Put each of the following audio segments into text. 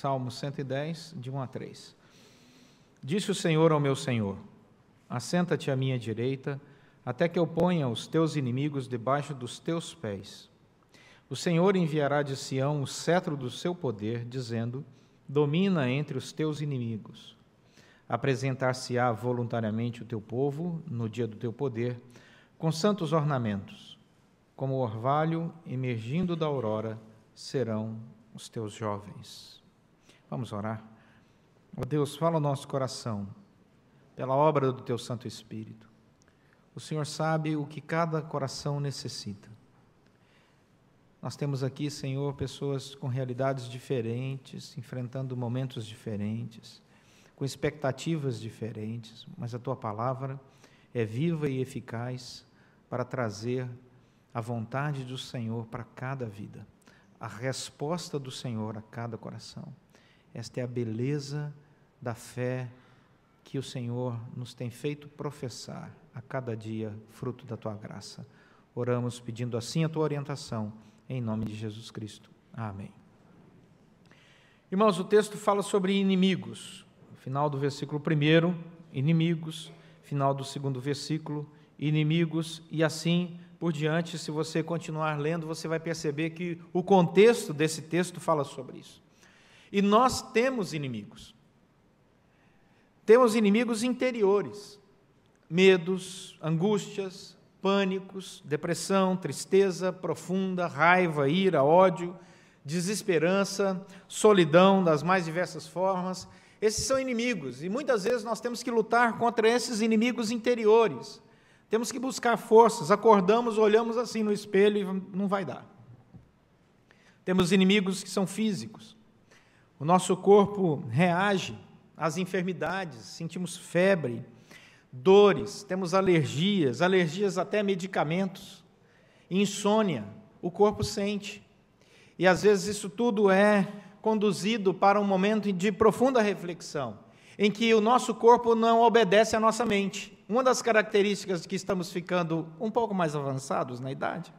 Salmo 110, de 1 a 3. Disse o Senhor ao meu Senhor: Assenta-te à minha direita, até que eu ponha os teus inimigos debaixo dos teus pés. O Senhor enviará de Sião o cetro do seu poder, dizendo: Domina entre os teus inimigos. Apresentar-se-á voluntariamente o teu povo no dia do teu poder, com santos ornamentos. Como o orvalho emergindo da aurora serão os teus jovens. Vamos orar. Ó oh Deus, fala o nosso coração pela obra do teu Santo Espírito. O Senhor sabe o que cada coração necessita. Nós temos aqui, Senhor, pessoas com realidades diferentes, enfrentando momentos diferentes, com expectativas diferentes, mas a tua palavra é viva e eficaz para trazer a vontade do Senhor para cada vida, a resposta do Senhor a cada coração. Esta é a beleza da fé que o Senhor nos tem feito professar a cada dia, fruto da tua graça. Oramos pedindo assim a tua orientação, em nome de Jesus Cristo. Amém. Irmãos, o texto fala sobre inimigos. Final do versículo 1, inimigos. Final do segundo versículo, inimigos. E assim por diante, se você continuar lendo, você vai perceber que o contexto desse texto fala sobre isso. E nós temos inimigos. Temos inimigos interiores: medos, angústias, pânicos, depressão, tristeza profunda, raiva, ira, ódio, desesperança, solidão das mais diversas formas. Esses são inimigos e muitas vezes nós temos que lutar contra esses inimigos interiores. Temos que buscar forças. Acordamos, olhamos assim no espelho e não vai dar. Temos inimigos que são físicos. O nosso corpo reage às enfermidades, sentimos febre, dores, temos alergias, alergias até a medicamentos, insônia, o corpo sente. E às vezes isso tudo é conduzido para um momento de profunda reflexão, em que o nosso corpo não obedece à nossa mente. Uma das características de que estamos ficando um pouco mais avançados na idade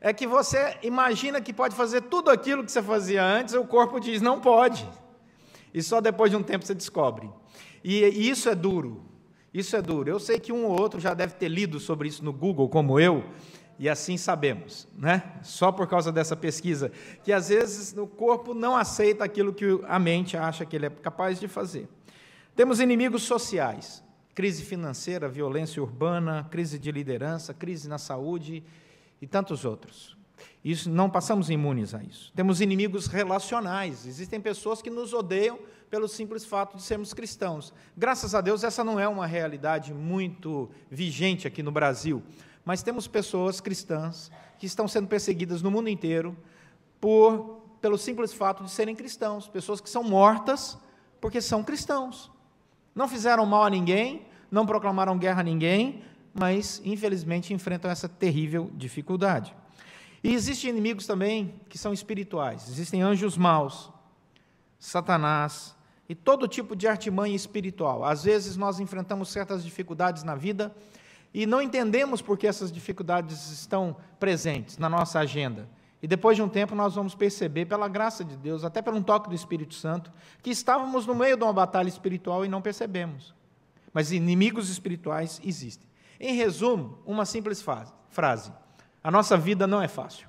é que você imagina que pode fazer tudo aquilo que você fazia antes, o corpo diz não pode. E só depois de um tempo você descobre. E, e isso é duro. Isso é duro. Eu sei que um ou outro já deve ter lido sobre isso no Google, como eu, e assim sabemos, né? Só por causa dessa pesquisa, que às vezes o corpo não aceita aquilo que a mente acha que ele é capaz de fazer. Temos inimigos sociais, crise financeira, violência urbana, crise de liderança, crise na saúde, e tantos outros. Isso não passamos imunes a isso. Temos inimigos relacionais. Existem pessoas que nos odeiam pelo simples fato de sermos cristãos. Graças a Deus essa não é uma realidade muito vigente aqui no Brasil, mas temos pessoas cristãs que estão sendo perseguidas no mundo inteiro por pelo simples fato de serem cristãos, pessoas que são mortas porque são cristãos. Não fizeram mal a ninguém, não proclamaram guerra a ninguém, mas infelizmente enfrentam essa terrível dificuldade. E existem inimigos também que são espirituais. Existem anjos maus, Satanás e todo tipo de artimanha espiritual. Às vezes nós enfrentamos certas dificuldades na vida e não entendemos por que essas dificuldades estão presentes na nossa agenda. E depois de um tempo nós vamos perceber, pela graça de Deus, até pelo toque do Espírito Santo, que estávamos no meio de uma batalha espiritual e não percebemos. Mas inimigos espirituais existem. Em resumo, uma simples frase: a nossa vida não é fácil.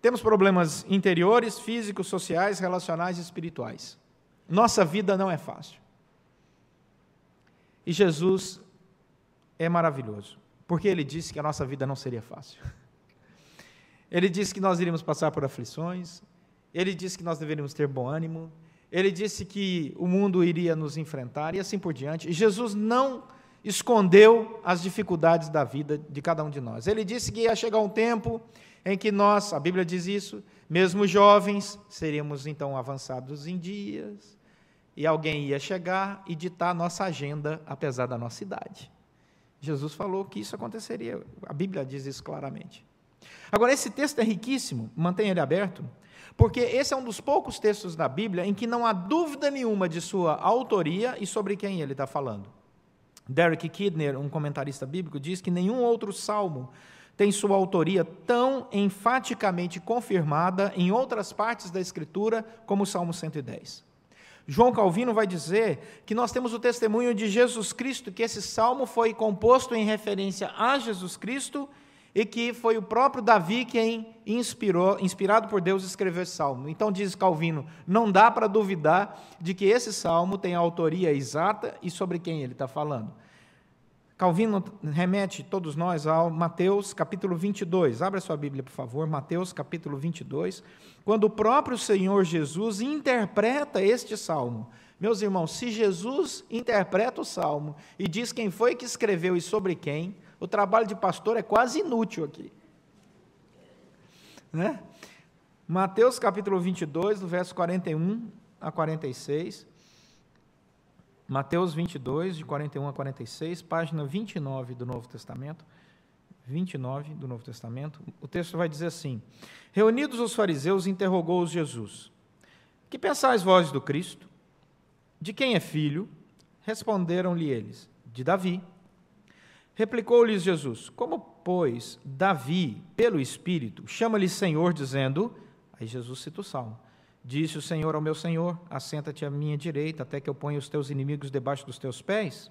Temos problemas interiores, físicos, sociais, relacionais e espirituais. Nossa vida não é fácil. E Jesus é maravilhoso, porque ele disse que a nossa vida não seria fácil. Ele disse que nós iríamos passar por aflições, ele disse que nós deveríamos ter bom ânimo, ele disse que o mundo iria nos enfrentar e assim por diante. E Jesus não escondeu as dificuldades da vida de cada um de nós. Ele disse que ia chegar um tempo em que nós, a Bíblia diz isso, mesmo jovens, seríamos então avançados em dias, e alguém ia chegar e ditar a nossa agenda, apesar da nossa idade. Jesus falou que isso aconteceria, a Bíblia diz isso claramente. Agora, esse texto é riquíssimo, mantenha ele aberto. Porque esse é um dos poucos textos da Bíblia em que não há dúvida nenhuma de sua autoria e sobre quem ele está falando. Derek Kidner, um comentarista bíblico, diz que nenhum outro salmo tem sua autoria tão enfaticamente confirmada em outras partes da Escritura como o Salmo 110. João Calvino vai dizer que nós temos o testemunho de Jesus Cristo, que esse salmo foi composto em referência a Jesus Cristo e que foi o próprio Davi quem inspirou, inspirado por Deus, escreveu esse salmo. Então diz Calvino, não dá para duvidar de que esse salmo tem a autoria exata e sobre quem ele está falando. Calvino remete todos nós ao Mateus capítulo 22. Abra sua Bíblia, por favor, Mateus capítulo 22, quando o próprio Senhor Jesus interpreta este salmo. Meus irmãos, se Jesus interpreta o salmo e diz quem foi que escreveu e sobre quem, o trabalho de pastor é quase inútil aqui. Né? Mateus capítulo 22, do verso 41 a 46. Mateus 22, de 41 a 46, página 29 do Novo Testamento. 29 do Novo Testamento. O texto vai dizer assim: Reunidos os fariseus, interrogou-os Jesus: Que pensais vós do Cristo? De quem é filho? Responderam-lhe eles: De Davi. Replicou-lhes Jesus: Como, pois, Davi, pelo Espírito, chama-lhe Senhor, dizendo: Aí Jesus cita o salmo. Disse o Senhor ao meu Senhor: Assenta-te à minha direita, até que eu ponha os teus inimigos debaixo dos teus pés.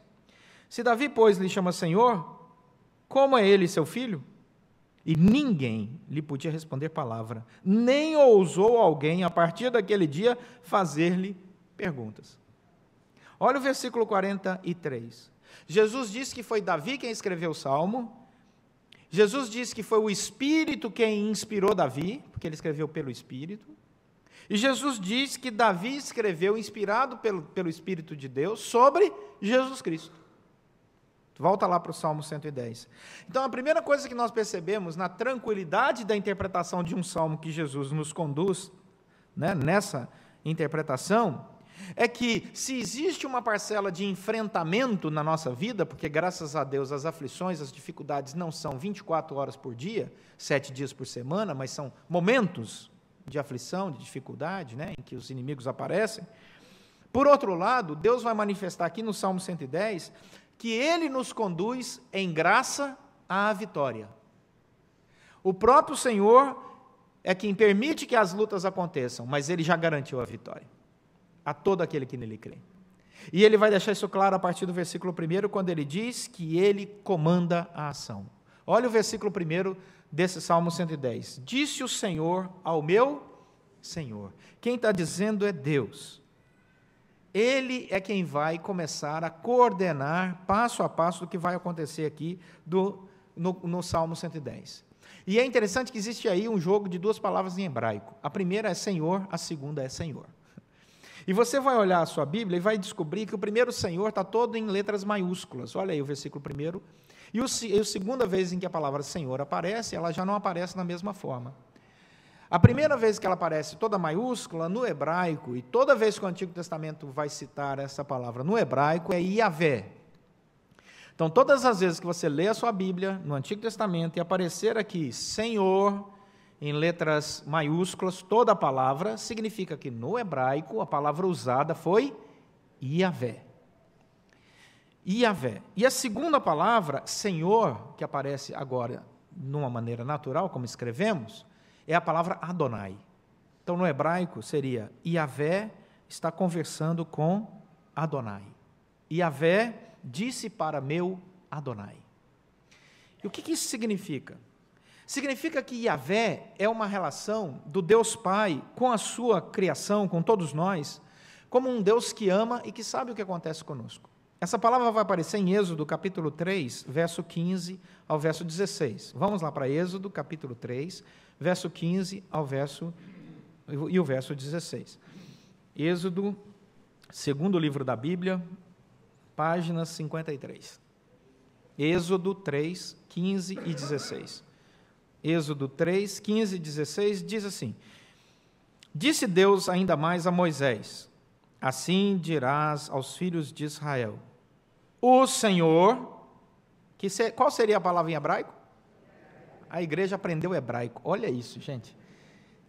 Se Davi, pois, lhe chama Senhor, como é ele seu filho? E ninguém lhe podia responder palavra, nem ousou alguém, a partir daquele dia, fazer-lhe perguntas. Olha o versículo 43. Jesus disse que foi Davi quem escreveu o salmo. Jesus disse que foi o Espírito quem inspirou Davi, porque ele escreveu pelo Espírito. E Jesus diz que Davi escreveu, inspirado pelo, pelo Espírito de Deus, sobre Jesus Cristo. Volta lá para o Salmo 110. Então, a primeira coisa que nós percebemos na tranquilidade da interpretação de um salmo que Jesus nos conduz, né, nessa interpretação, é que se existe uma parcela de enfrentamento na nossa vida, porque graças a Deus as aflições, as dificuldades não são 24 horas por dia, sete dias por semana, mas são momentos de aflição, de dificuldade, né, em que os inimigos aparecem. Por outro lado, Deus vai manifestar aqui no Salmo 110 que ele nos conduz em graça à vitória. O próprio Senhor é quem permite que as lutas aconteçam, mas ele já garantiu a vitória a todo aquele que nele crê. E ele vai deixar isso claro a partir do versículo 1, quando ele diz que ele comanda a ação. Olha o versículo 1 desse Salmo 110. Disse o Senhor ao meu Senhor. Quem está dizendo é Deus. Ele é quem vai começar a coordenar passo a passo o que vai acontecer aqui do, no, no Salmo 110. E é interessante que existe aí um jogo de duas palavras em hebraico. A primeira é Senhor, a segunda é Senhor. E você vai olhar a sua Bíblia e vai descobrir que o primeiro Senhor está todo em letras maiúsculas. Olha aí o versículo primeiro. E o, a segunda vez em que a palavra Senhor aparece, ela já não aparece na mesma forma. A primeira vez que ela aparece toda maiúscula no hebraico, e toda vez que o Antigo Testamento vai citar essa palavra no hebraico, é Yahvé. Então, todas as vezes que você lê a sua Bíblia no Antigo Testamento e aparecer aqui Senhor, em letras maiúsculas toda a palavra, significa que no hebraico a palavra usada foi Iavé. Iavé. E a segunda palavra, Senhor, que aparece agora numa maneira natural, como escrevemos, é a palavra Adonai. Então, no hebraico, seria Iavé está conversando com Adonai. Iavé disse para meu Adonai. E o que isso significa? Significa que Yahvé é uma relação do Deus Pai com a sua criação, com todos nós, como um Deus que ama e que sabe o que acontece conosco. Essa palavra vai aparecer em Êxodo capítulo 3, verso 15 ao verso 16. Vamos lá para Êxodo capítulo 3, verso 15 ao verso e o verso 16. Êxodo, segundo livro da Bíblia, página 53. Êxodo 3, 15 e 16. Êxodo 3, 15 e 16, diz assim: Disse Deus ainda mais a Moisés: Assim dirás aos filhos de Israel: O Senhor, que se, qual seria a palavra em hebraico? A igreja aprendeu hebraico. Olha isso, gente.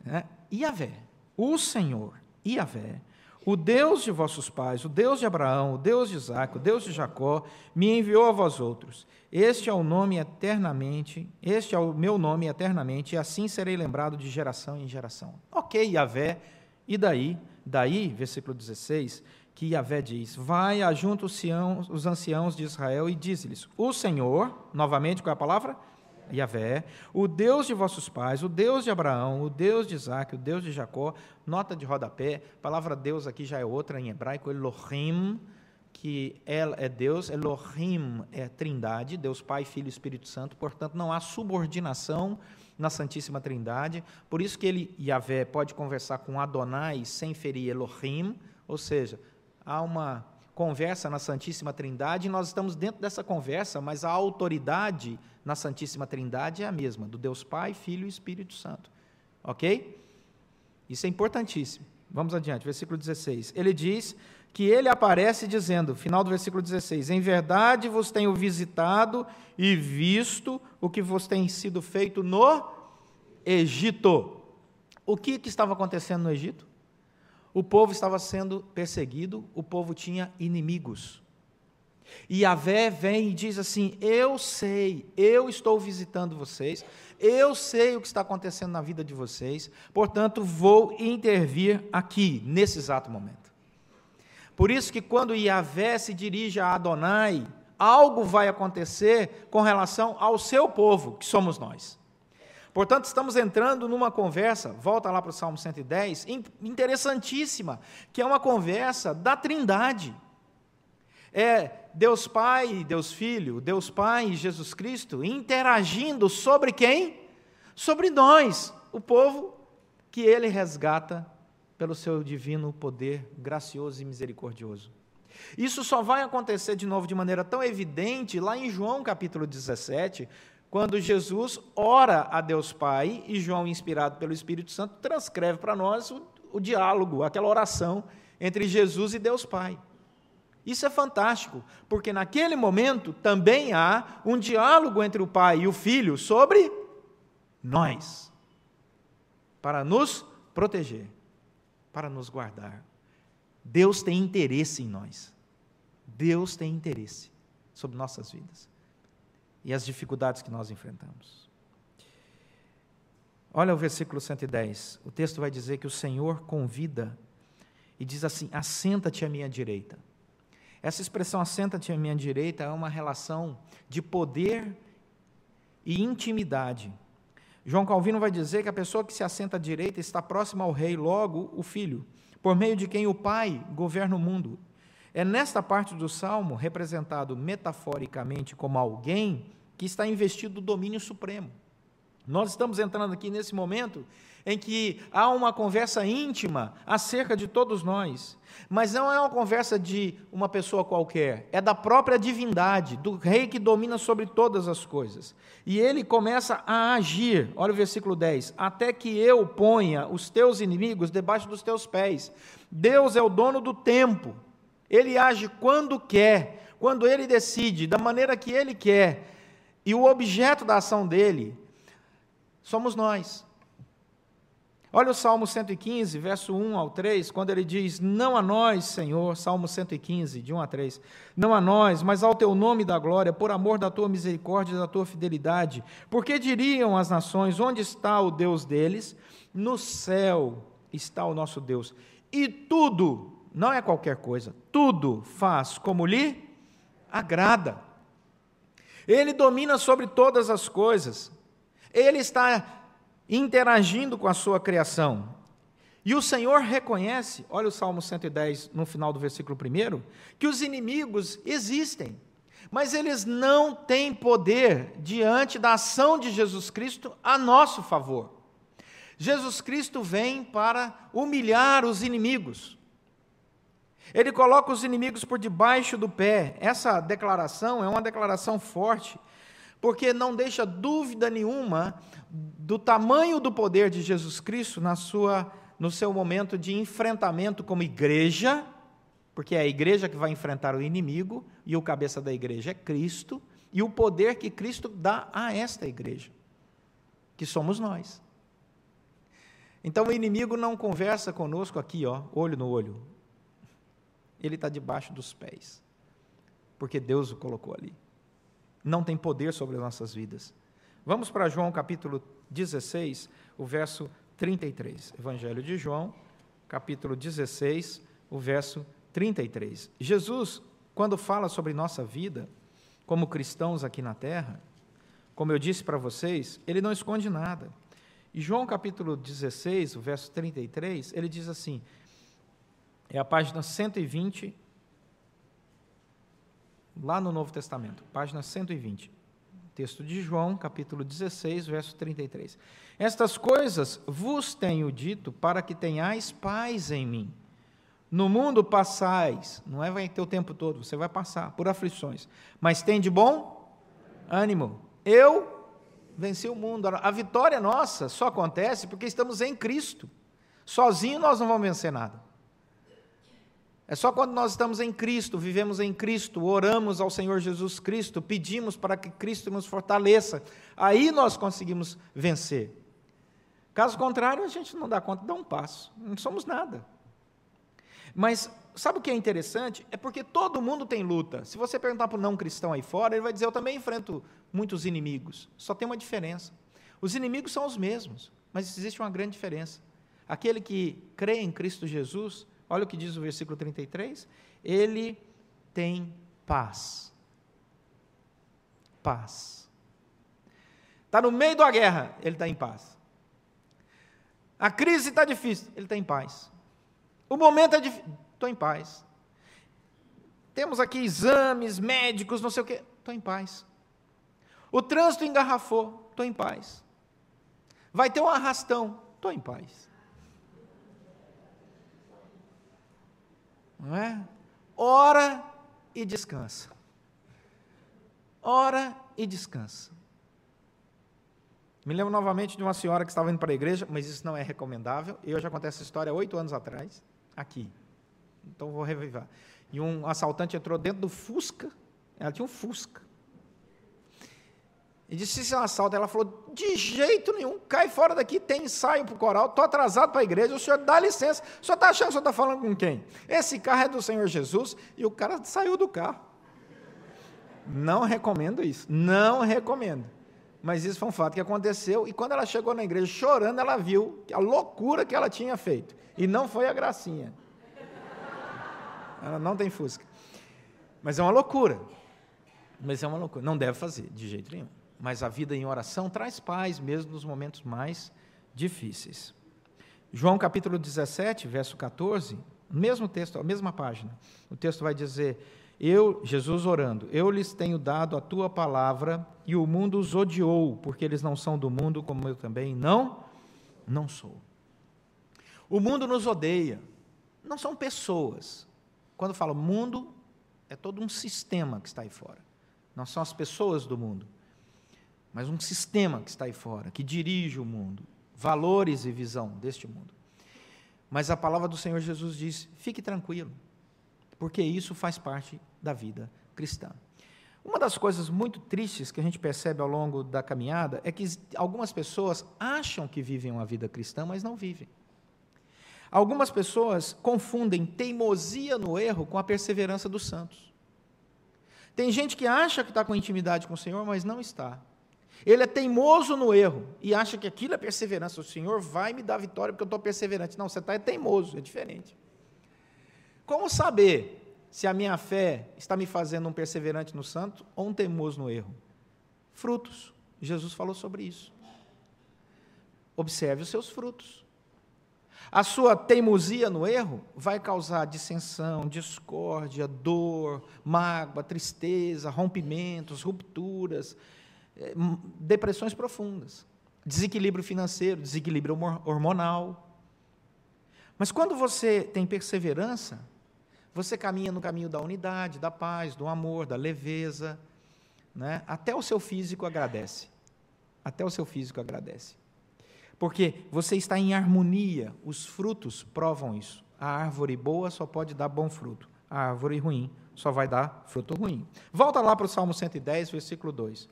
É, Iavé, o Senhor, Iavé, o Deus de vossos pais, o Deus de Abraão, o Deus de Isaac, o Deus de Jacó, me enviou a vós outros. Este é o nome eternamente, este é o meu nome eternamente, e assim serei lembrado de geração em geração. Ok, Yahvé, e daí? Daí, versículo 16, que Yahvé diz: Vai, ajunta os, anciãos de Israel e diz-lhes: O Senhor, novamente, qual é a palavra? Yahvé, o Deus de vossos pais, o Deus de Abraão, o Deus de Isaac, o Deus de Jacó. Nota de rodapé, a palavra Deus aqui já é outra em hebraico, Elohim, que é, é Deus, Elohim é trindade, Deus Pai, Filho e Espírito Santo, portanto não há subordinação na Santíssima Trindade, por isso que ele, Yahvé, pode conversar com Adonai sem ferir Elohim, ou seja, há uma conversa na Santíssima Trindade, nós estamos dentro dessa conversa, mas a autoridade na Santíssima Trindade é a mesma, do Deus Pai, Filho e Espírito Santo. Ok? Isso é importantíssimo. Vamos adiante, versículo 16. Ele diz que ele aparece dizendo, final do versículo 16: Em verdade vos tenho visitado e visto o que vos tem sido feito no Egito. O que, que estava acontecendo no Egito? O povo estava sendo perseguido, o povo tinha inimigos. E Yahvé vem e diz assim: Eu sei, eu estou visitando vocês, eu sei o que está acontecendo na vida de vocês, portanto vou intervir aqui, nesse exato momento. Por isso que quando Yahvé se dirige a Adonai, algo vai acontecer com relação ao seu povo, que somos nós. Portanto, estamos entrando numa conversa, volta lá para o Salmo 110, interessantíssima, que é uma conversa da Trindade. É Deus Pai, Deus Filho, Deus Pai e Jesus Cristo interagindo sobre quem? Sobre nós, o povo que ele resgata pelo seu divino poder gracioso e misericordioso. Isso só vai acontecer de novo de maneira tão evidente lá em João capítulo 17, quando Jesus ora a Deus Pai e João, inspirado pelo Espírito Santo, transcreve para nós o, o diálogo, aquela oração entre Jesus e Deus Pai. Isso é fantástico, porque naquele momento também há um diálogo entre o pai e o filho sobre nós, para nos proteger, para nos guardar. Deus tem interesse em nós. Deus tem interesse sobre nossas vidas e as dificuldades que nós enfrentamos. Olha o versículo 110. O texto vai dizer que o Senhor convida e diz assim: Assenta-te à minha direita. Essa expressão assenta-te à minha direita é uma relação de poder e intimidade. João Calvino vai dizer que a pessoa que se assenta à direita está próxima ao rei, logo o filho, por meio de quem o pai governa o mundo. É nesta parte do salmo, representado metaforicamente como alguém que está investido do domínio supremo. Nós estamos entrando aqui nesse momento em que há uma conversa íntima acerca de todos nós, mas não é uma conversa de uma pessoa qualquer, é da própria divindade, do rei que domina sobre todas as coisas. E ele começa a agir, olha o versículo 10: até que eu ponha os teus inimigos debaixo dos teus pés. Deus é o dono do tempo, ele age quando quer, quando ele decide, da maneira que ele quer. E o objeto da ação dele somos nós. Olha o Salmo 115, verso 1 ao 3, quando ele diz: Não a nós, Senhor, Salmo 115, de 1 a 3, não a nós, mas ao teu nome da glória, por amor da tua misericórdia e da tua fidelidade. Porque diriam as nações: Onde está o Deus deles? No céu está o nosso Deus. E tudo não é qualquer coisa. Tudo faz como lhe agrada. Ele domina sobre todas as coisas. Ele está interagindo com a sua criação. E o Senhor reconhece, olha o Salmo 110, no final do versículo 1, que os inimigos existem, mas eles não têm poder diante da ação de Jesus Cristo a nosso favor. Jesus Cristo vem para humilhar os inimigos. Ele coloca os inimigos por debaixo do pé. Essa declaração é uma declaração forte, porque não deixa dúvida nenhuma do tamanho do poder de Jesus Cristo na sua no seu momento de enfrentamento como igreja, porque é a igreja que vai enfrentar o inimigo e o cabeça da igreja é Cristo, e o poder que Cristo dá a esta igreja, que somos nós. Então o inimigo não conversa conosco aqui, ó, olho no olho ele está debaixo dos pés, porque Deus o colocou ali. Não tem poder sobre as nossas vidas. Vamos para João capítulo 16, o verso 33. Evangelho de João, capítulo 16, o verso 33. Jesus, quando fala sobre nossa vida, como cristãos aqui na terra, como eu disse para vocês, ele não esconde nada. E João capítulo 16, o verso 33, ele diz assim: é a página 120, lá no Novo Testamento, página 120. Texto de João, capítulo 16, verso 33. Estas coisas vos tenho dito para que tenhais paz em mim. No mundo passais, não é vai ter o tempo todo, você vai passar por aflições, mas tem de bom ânimo. Eu venci o mundo. A vitória nossa só acontece porque estamos em Cristo. Sozinho nós não vamos vencer nada. É só quando nós estamos em Cristo, vivemos em Cristo, oramos ao Senhor Jesus Cristo, pedimos para que Cristo nos fortaleça, aí nós conseguimos vencer. Caso contrário, a gente não dá conta de dar um passo, não somos nada. Mas sabe o que é interessante? É porque todo mundo tem luta. Se você perguntar para o não cristão aí fora, ele vai dizer: Eu também enfrento muitos inimigos. Só tem uma diferença. Os inimigos são os mesmos, mas existe uma grande diferença. Aquele que crê em Cristo Jesus Olha o que diz o versículo 33. Ele tem paz. Paz. Está no meio da guerra, ele está em paz. A crise está difícil, ele está em paz. O momento é difícil, estou em paz. Temos aqui exames, médicos, não sei o quê, estou em paz. O trânsito engarrafou, estou em paz. Vai ter um arrastão, estou em paz. não é? Ora e descansa. Ora e descansa. Me lembro novamente de uma senhora que estava indo para a igreja, mas isso não é recomendável. Eu já contei essa história oito anos atrás, aqui. Então vou revivar. E um assaltante entrou dentro do Fusca. Ela tinha um Fusca. E disse: Isso é um assalto. Ela falou: De jeito nenhum, cai fora daqui, tem ensaio para o coral, estou atrasado para a igreja, o senhor dá licença. O senhor está achando que o senhor está falando com quem? Esse carro é do Senhor Jesus e o cara saiu do carro. Não recomendo isso, não recomendo. Mas isso foi um fato que aconteceu. E quando ela chegou na igreja chorando, ela viu a loucura que ela tinha feito. E não foi a gracinha. Ela não tem fusca. Mas é uma loucura. Mas é uma loucura. Não deve fazer, de jeito nenhum mas a vida em oração traz paz mesmo nos momentos mais difíceis. João capítulo 17, verso 14, mesmo texto, a mesma página. O texto vai dizer: Eu, Jesus orando, eu lhes tenho dado a tua palavra e o mundo os odiou, porque eles não são do mundo como eu também não não sou. O mundo nos odeia. Não são pessoas. Quando falo mundo, é todo um sistema que está aí fora. Não são as pessoas do mundo mas um sistema que está aí fora, que dirige o mundo, valores e visão deste mundo. Mas a palavra do Senhor Jesus diz: fique tranquilo, porque isso faz parte da vida cristã. Uma das coisas muito tristes que a gente percebe ao longo da caminhada é que algumas pessoas acham que vivem uma vida cristã, mas não vivem. Algumas pessoas confundem teimosia no erro com a perseverança dos santos. Tem gente que acha que está com intimidade com o Senhor, mas não está. Ele é teimoso no erro e acha que aquilo é perseverança. O Senhor vai me dar vitória porque eu estou perseverante. Não, você está é teimoso, é diferente. Como saber se a minha fé está me fazendo um perseverante no santo ou um teimoso no erro? Frutos. Jesus falou sobre isso. Observe os seus frutos. A sua teimosia no erro vai causar dissensão, discórdia, dor, mágoa, tristeza, rompimentos, rupturas, é, depressões profundas, desequilíbrio financeiro, desequilíbrio hormonal. Mas quando você tem perseverança, você caminha no caminho da unidade, da paz, do amor, da leveza, né? até o seu físico agradece. Até o seu físico agradece. Porque você está em harmonia, os frutos provam isso. A árvore boa só pode dar bom fruto, a árvore ruim só vai dar fruto ruim. Volta lá para o Salmo 110, versículo 2.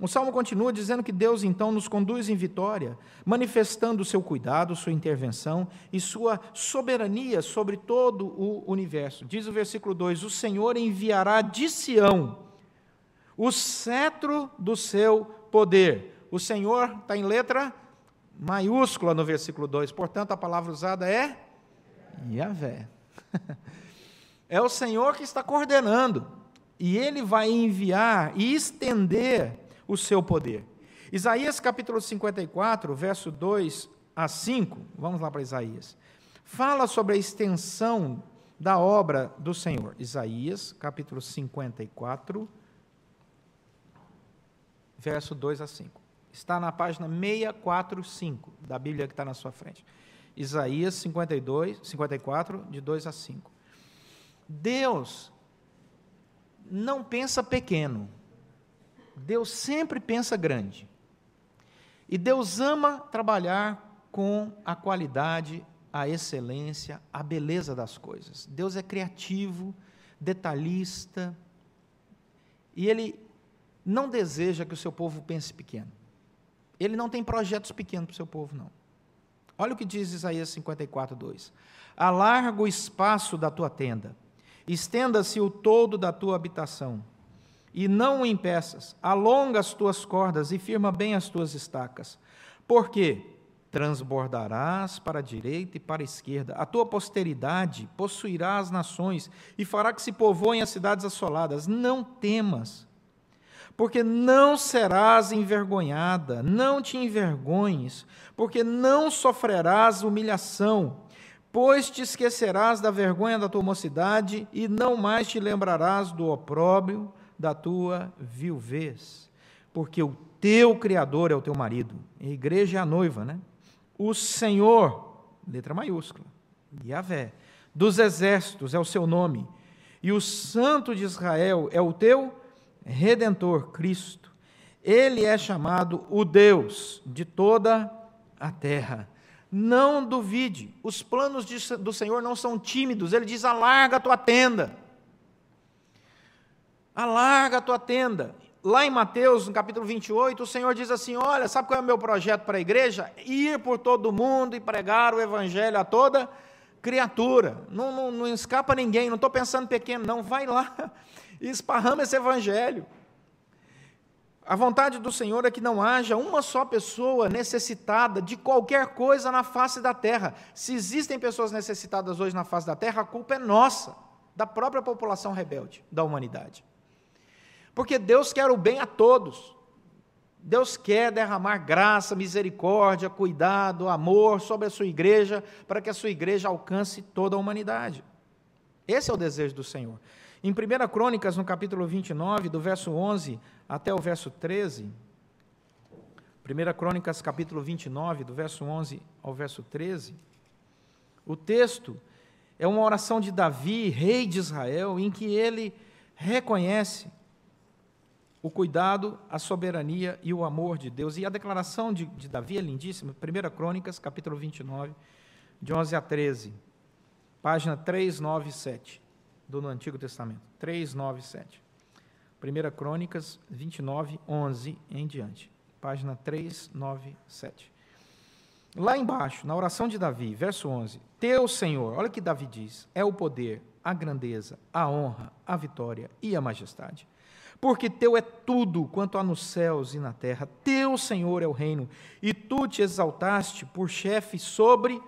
O salmo continua dizendo que Deus então nos conduz em vitória, manifestando o seu cuidado, sua intervenção e sua soberania sobre todo o universo. Diz o versículo 2: O Senhor enviará de Sião o cetro do seu poder. O Senhor está em letra maiúscula no versículo 2, portanto, a palavra usada é Yahvé. É o Senhor que está coordenando, e ele vai enviar e estender o seu poder. Isaías capítulo 54, verso 2 a 5, vamos lá para Isaías. Fala sobre a extensão da obra do Senhor. Isaías capítulo 54, verso 2 a 5. Está na página 645 da Bíblia que está na sua frente. Isaías 52, 54, de 2 a 5. Deus não pensa pequeno. Deus sempre pensa grande. E Deus ama trabalhar com a qualidade, a excelência, a beleza das coisas. Deus é criativo, detalhista, e Ele não deseja que o seu povo pense pequeno. Ele não tem projetos pequenos para o seu povo, não. Olha o que diz Isaías 54, 2: Alarga o espaço da tua tenda, estenda-se o todo da tua habitação e não o impeças. Alonga as tuas cordas e firma bem as tuas estacas. Porque transbordarás para a direita e para a esquerda. A tua posteridade possuirá as nações e fará que se povoem as cidades assoladas. Não temas, porque não serás envergonhada, não te envergonhes, porque não sofrerás humilhação pois te esquecerás da vergonha da tua mocidade e não mais te lembrarás do opróbrio, da tua viuvez, porque o teu Criador é o teu marido. A igreja é a noiva, né? O Senhor, letra maiúscula, Yahvé, dos exércitos é o seu nome, e o Santo de Israel é o teu redentor, Cristo. Ele é chamado o Deus de toda a terra. Não duvide, os planos do Senhor não são tímidos, ele diz: alarga a tua tenda. Alarga a tua tenda. Lá em Mateus, no capítulo 28, o Senhor diz assim: Olha, sabe qual é o meu projeto para a igreja? Ir por todo mundo e pregar o evangelho a toda criatura. Não, não, não escapa ninguém, não estou pensando pequeno, não. Vai lá e esparrama esse evangelho. A vontade do Senhor é que não haja uma só pessoa necessitada de qualquer coisa na face da terra. Se existem pessoas necessitadas hoje na face da terra, a culpa é nossa, da própria população rebelde, da humanidade. Porque Deus quer o bem a todos. Deus quer derramar graça, misericórdia, cuidado, amor sobre a sua igreja, para que a sua igreja alcance toda a humanidade. Esse é o desejo do Senhor. Em 1 Crônicas, no capítulo 29, do verso 11 até o verso 13, 1 Crônicas, capítulo 29, do verso 11 ao verso 13, o texto é uma oração de Davi, rei de Israel, em que ele reconhece o cuidado, a soberania e o amor de Deus. E a declaração de, de Davi é lindíssima, 1 Crônicas, capítulo 29, de 11 a 13, página 397 do Antigo Testamento. 397. 1 Crônicas 29, 11 em diante, página 397. Lá embaixo, na oração de Davi, verso 11: Teu Senhor, olha o que Davi diz, é o poder, a grandeza, a honra, a vitória e a majestade porque teu é tudo quanto há nos céus e na terra. Teu, Senhor, é o reino, e tu te exaltaste por chefe sobre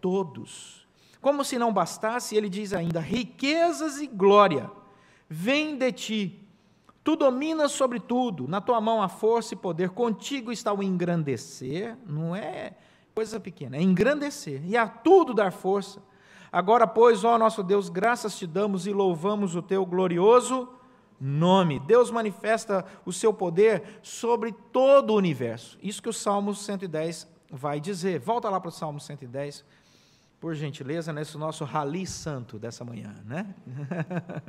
todos. Como se não bastasse, ele diz ainda: riquezas e glória vêm de ti. Tu dominas sobre tudo, na tua mão a força e poder, contigo está o engrandecer, não é coisa pequena, é engrandecer, e a tudo dar força. Agora, pois, ó nosso Deus, graças te damos e louvamos o teu glorioso nome. Deus manifesta o seu poder sobre todo o universo. Isso que o Salmo 110 vai dizer. Volta lá para o Salmo 110, por gentileza, nesse nosso rali santo dessa manhã, né?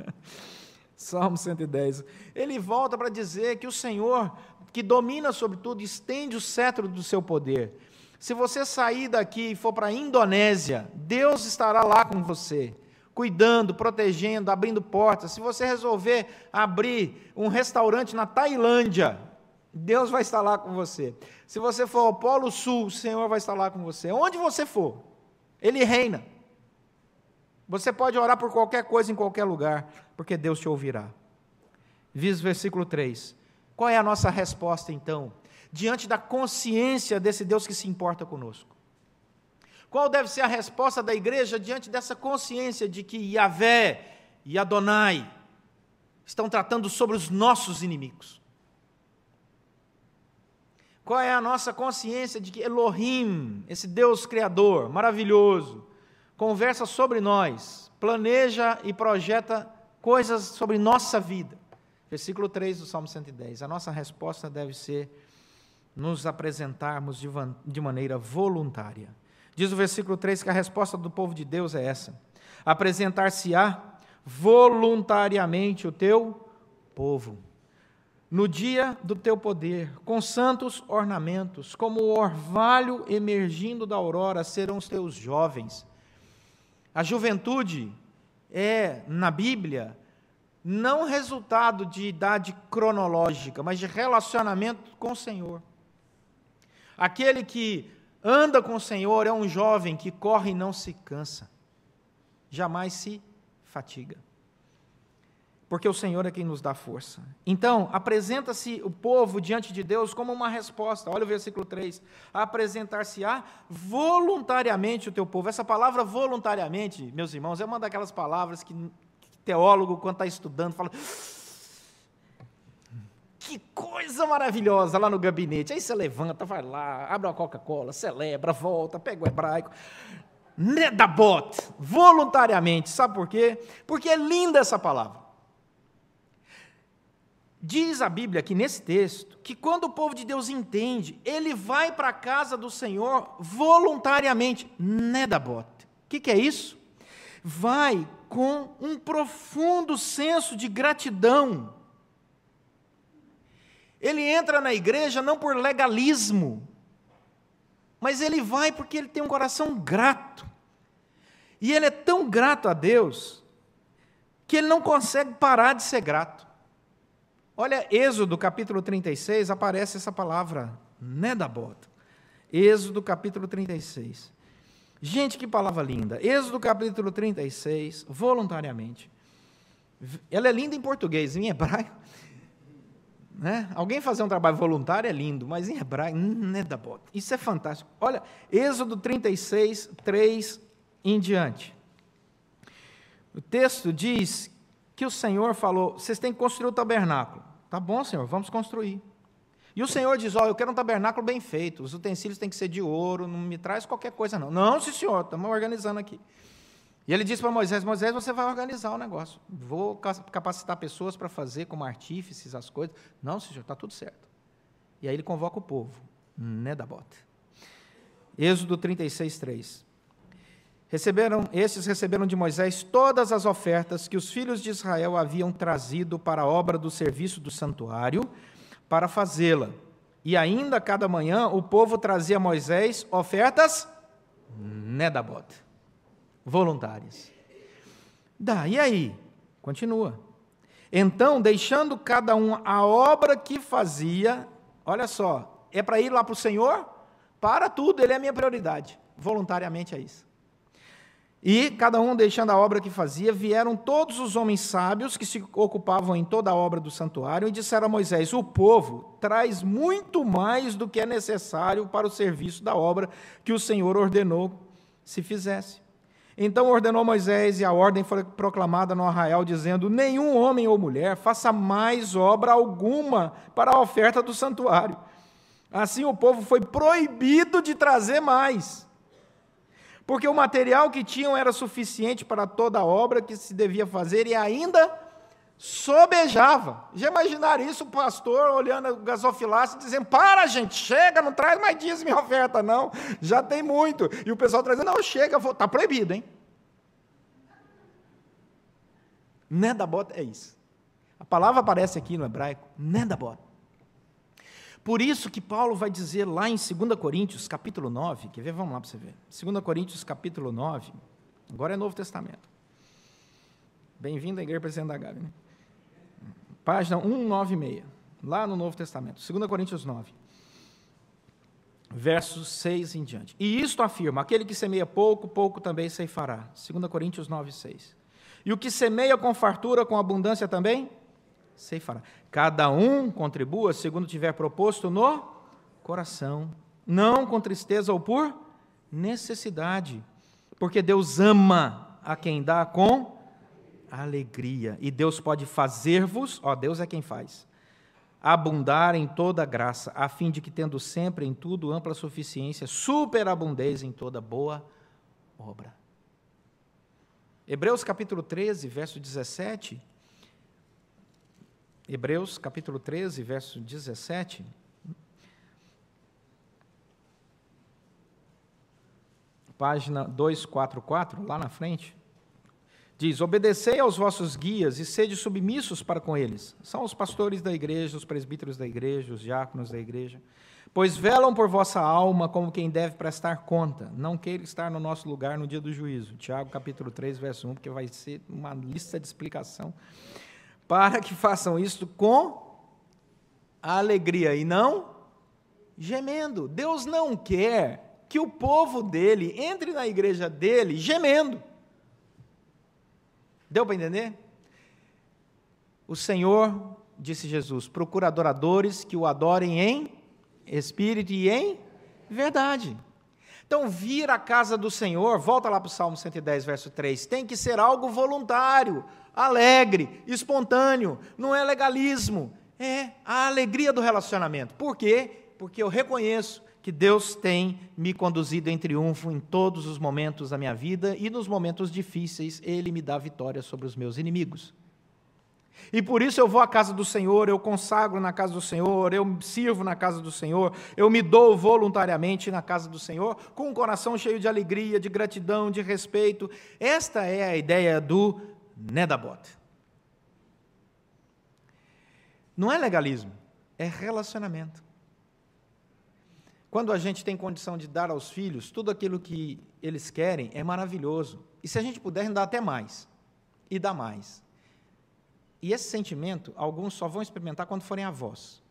Salmo 110. Ele volta para dizer que o Senhor, que domina sobre tudo, estende o cetro do seu poder. Se você sair daqui e for para a Indonésia, Deus estará lá com você cuidando, protegendo, abrindo portas. Se você resolver abrir um restaurante na Tailândia, Deus vai estar lá com você. Se você for ao Polo Sul, o Senhor vai estar lá com você. Onde você for, Ele reina. Você pode orar por qualquer coisa em qualquer lugar, porque Deus te ouvirá. Diz o versículo 3. Qual é a nossa resposta então, diante da consciência desse Deus que se importa conosco? Qual deve ser a resposta da igreja diante dessa consciência de que Yahvé e Adonai estão tratando sobre os nossos inimigos? Qual é a nossa consciência de que Elohim, esse Deus criador maravilhoso, conversa sobre nós, planeja e projeta coisas sobre nossa vida? Versículo 3 do Salmo 110. A nossa resposta deve ser nos apresentarmos de, de maneira voluntária Diz o versículo 3 que a resposta do povo de Deus é essa: apresentar-se-á voluntariamente o teu povo. No dia do teu poder, com santos ornamentos, como o orvalho emergindo da aurora, serão os teus jovens. A juventude é, na Bíblia, não resultado de idade cronológica, mas de relacionamento com o Senhor. Aquele que anda com o Senhor é um jovem que corre e não se cansa, jamais se fatiga. Porque o Senhor é quem nos dá força. Então, apresenta-se o povo diante de Deus como uma resposta. Olha o versículo 3. Apresentar-se-á voluntariamente o teu povo. Essa palavra voluntariamente, meus irmãos, é uma daquelas palavras que teólogo, quando está estudando, fala: que coisa maravilhosa lá no gabinete. Aí você levanta, vai lá, abre uma Coca-Cola, celebra, volta, pega o hebraico. Nedabot, voluntariamente. Sabe por quê? Porque é linda essa palavra. Diz a Bíblia aqui nesse texto que quando o povo de Deus entende, ele vai para a casa do Senhor voluntariamente. Nedabot. O que, que é isso? Vai com um profundo senso de gratidão ele entra na igreja não por legalismo, mas ele vai porque ele tem um coração grato. E ele é tão grato a Deus que ele não consegue parar de ser grato. Olha, Êxodo capítulo 36 aparece essa palavra, né, da bota. Êxodo capítulo 36. Gente, que palavra linda. Êxodo capítulo 36, voluntariamente. Ela é linda em português, em hebraico né? Alguém fazer um trabalho voluntário é lindo, mas em hebraico, hum, não é da bota. Isso é fantástico. Olha, Êxodo 36, 3 em diante. O texto diz que o Senhor falou: vocês têm que construir o tabernáculo. Tá bom, Senhor, vamos construir. E o Senhor diz: "Olha, eu quero um tabernáculo bem feito, os utensílios têm que ser de ouro, não me traz qualquer coisa, não. Não, sim, senhor, estamos organizando aqui. E ele disse para Moisés: Moisés, você vai organizar o negócio. Vou capacitar pessoas para fazer como artífices as coisas. Não, senhor, está tudo certo. E aí ele convoca o povo, Nedabote. Êxodo 36, 3. Receberam, estes receberam de Moisés todas as ofertas que os filhos de Israel haviam trazido para a obra do serviço do santuário, para fazê-la. E ainda cada manhã o povo trazia a Moisés ofertas Nedabote voluntárias. Dá, e aí? Continua. Então, deixando cada um a obra que fazia, olha só, é para ir lá para o Senhor? Para tudo, Ele é a minha prioridade. Voluntariamente é isso. E cada um deixando a obra que fazia, vieram todos os homens sábios que se ocupavam em toda a obra do santuário e disseram a Moisés: O povo traz muito mais do que é necessário para o serviço da obra que o Senhor ordenou se fizesse. Então ordenou Moisés, e a ordem foi proclamada no arraial, dizendo: Nenhum homem ou mulher faça mais obra alguma para a oferta do santuário. Assim o povo foi proibido de trazer mais. Porque o material que tinham era suficiente para toda a obra que se devia fazer e ainda sobejava. Já imaginar isso, o pastor olhando o gasofilácio, dizendo: Para, gente, chega, não traz mais dias, minha oferta, não. Já tem muito. E o pessoal trazendo: Não, chega, está proibido, hein? Nedabot é isso. A palavra aparece aqui no hebraico, Nedabot. Por isso que Paulo vai dizer lá em 2 Coríntios, capítulo 9, quer ver? Vamos lá para você ver. 2 Coríntios, capítulo 9, agora é Novo Testamento. Bem-vindo à Igreja Presidente da Gávea, né? página 196, lá no Novo Testamento, 2 Coríntios 9, versos 6 em diante. E isto afirma: aquele que semeia pouco, pouco também ceifará. 2 Coríntios 9, 6. E o que semeia com fartura, com abundância também ceifará. Cada um contribua segundo tiver proposto no coração, não com tristeza ou por necessidade, porque Deus ama a quem dá com alegria. E Deus pode fazer-vos, ó, Deus é quem faz, abundar em toda graça, a fim de que, tendo sempre em tudo ampla suficiência, superabundez em toda boa obra. Hebreus capítulo 13, verso 17. Hebreus capítulo 13, verso 17. Página 244, lá na frente. Diz: Obedecei aos vossos guias e sede submissos para com eles. São os pastores da igreja, os presbíteros da igreja, os diáconos da igreja. Pois velam por vossa alma como quem deve prestar conta. Não queira estar no nosso lugar no dia do juízo. Tiago capítulo 3, verso 1, porque vai ser uma lista de explicação. Para que façam isto com alegria e não gemendo. Deus não quer que o povo dele entre na igreja dele gemendo. Deu para entender? O Senhor, disse Jesus, procura adoradores que o adorem em espírito e em verdade. Então, vir à casa do Senhor, volta lá para o Salmo 110, verso 3, tem que ser algo voluntário, alegre, espontâneo, não é legalismo, é a alegria do relacionamento. Por quê? Porque eu reconheço que Deus tem me conduzido em triunfo em todos os momentos da minha vida e nos momentos difíceis Ele me dá vitória sobre os meus inimigos. E por isso eu vou à casa do Senhor, eu consagro na casa do Senhor, eu sirvo na casa do Senhor, eu me dou voluntariamente na casa do Senhor, com um coração cheio de alegria, de gratidão, de respeito. Esta é a ideia do Nedabot. Não é legalismo, é relacionamento. Quando a gente tem condição de dar aos filhos tudo aquilo que eles querem, é maravilhoso. E se a gente puder, dá até mais. E dá mais. E esse sentimento, alguns só vão experimentar quando forem avós.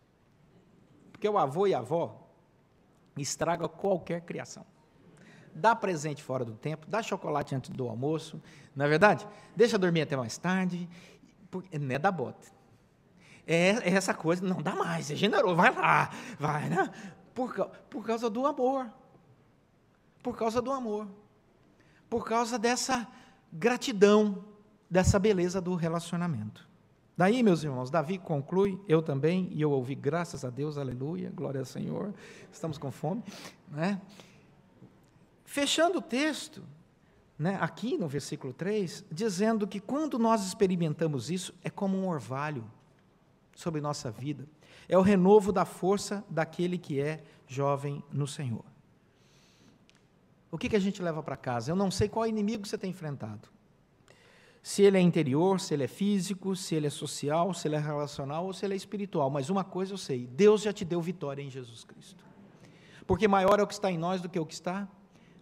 Porque o avô e a avó estraga qualquer criação. Dá presente fora do tempo, dá chocolate antes do almoço, não é verdade? Deixa dormir até mais tarde. Porque, não é da bota. É, é, essa coisa, não dá mais, é generoso, vai lá, vai, né? Por, por causa do amor. Por causa do amor. Por causa dessa gratidão, dessa beleza do relacionamento. Daí, meus irmãos, Davi conclui, eu também, e eu ouvi, graças a Deus, aleluia, glória ao Senhor, estamos com fome. Né? Fechando o texto, né, aqui no versículo 3, dizendo que quando nós experimentamos isso, é como um orvalho sobre nossa vida é o renovo da força daquele que é jovem no Senhor. O que, que a gente leva para casa? Eu não sei qual inimigo você tem enfrentado. Se ele é interior, se ele é físico, se ele é social, se ele é relacional ou se ele é espiritual. Mas uma coisa eu sei: Deus já te deu vitória em Jesus Cristo. Porque maior é o que está em nós do que o que está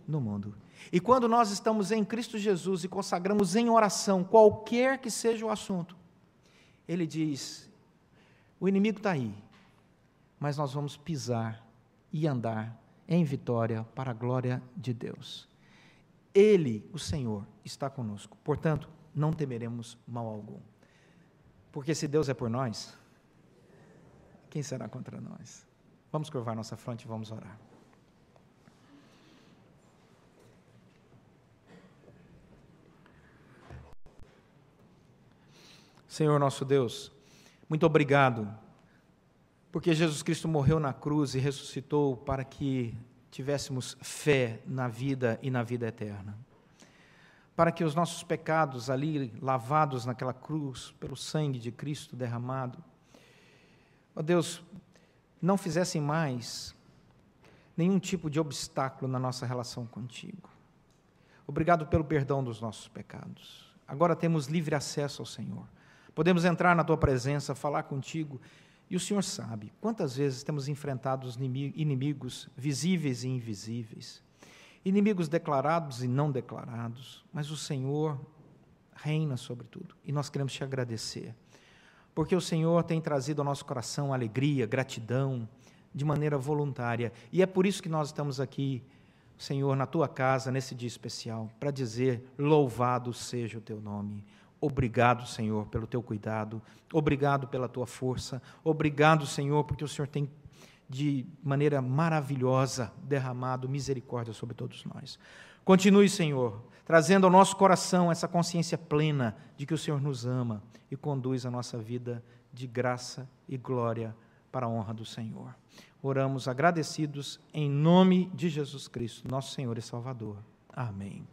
no mundo. E quando nós estamos em Cristo Jesus e consagramos em oração qualquer que seja o assunto, ele diz: o inimigo está aí, mas nós vamos pisar e andar em vitória para a glória de Deus. Ele, o Senhor, está conosco. Portanto, não temeremos mal algum. Porque se Deus é por nós, quem será contra nós? Vamos curvar nossa fronte e vamos orar. Senhor nosso Deus, muito obrigado, porque Jesus Cristo morreu na cruz e ressuscitou para que tivéssemos fé na vida e na vida eterna. Para que os nossos pecados ali lavados naquela cruz pelo sangue de Cristo derramado, ó oh Deus, não fizessem mais nenhum tipo de obstáculo na nossa relação contigo. Obrigado pelo perdão dos nossos pecados. Agora temos livre acesso ao Senhor. Podemos entrar na tua presença, falar contigo. E o Senhor sabe quantas vezes temos enfrentado os inimigos visíveis e invisíveis, inimigos declarados e não declarados, mas o Senhor reina sobre tudo. E nós queremos te agradecer, porque o Senhor tem trazido ao nosso coração alegria, gratidão, de maneira voluntária. E é por isso que nós estamos aqui, Senhor, na tua casa, nesse dia especial, para dizer: louvado seja o teu nome. Obrigado, Senhor, pelo teu cuidado. Obrigado pela tua força. Obrigado, Senhor, porque o Senhor tem de maneira maravilhosa derramado misericórdia sobre todos nós. Continue, Senhor, trazendo ao nosso coração essa consciência plena de que o Senhor nos ama e conduz a nossa vida de graça e glória para a honra do Senhor. Oramos agradecidos em nome de Jesus Cristo, nosso Senhor e Salvador. Amém.